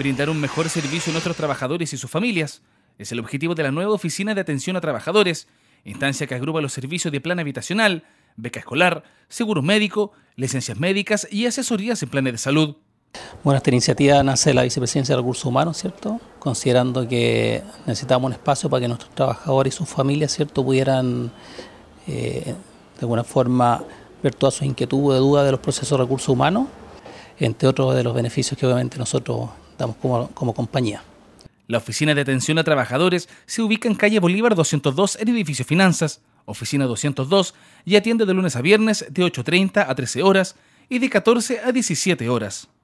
brindar un mejor servicio a nuestros trabajadores y sus familias. Es el objetivo de la nueva Oficina de Atención a Trabajadores, instancia que agrupa los servicios de plan habitacional, beca escolar, seguro médico, licencias médicas y asesorías en planes de salud. Bueno, esta iniciativa nace de la Vicepresidencia de Recursos Humanos, ¿cierto? Considerando que necesitamos un espacio para que nuestros trabajadores y sus familias, ¿cierto?, pudieran eh, de alguna forma ver todas sus inquietudes, dudas de los procesos de recursos humanos, entre otros de los beneficios que obviamente nosotros estamos como, compañía. La oficina de atención a trabajadores se ubica en calle Bolívar 202 en edificio Finanzas, oficina 202, y atiende de lunes a viernes de 8.30 a 13 horas y de 14 a 17 horas.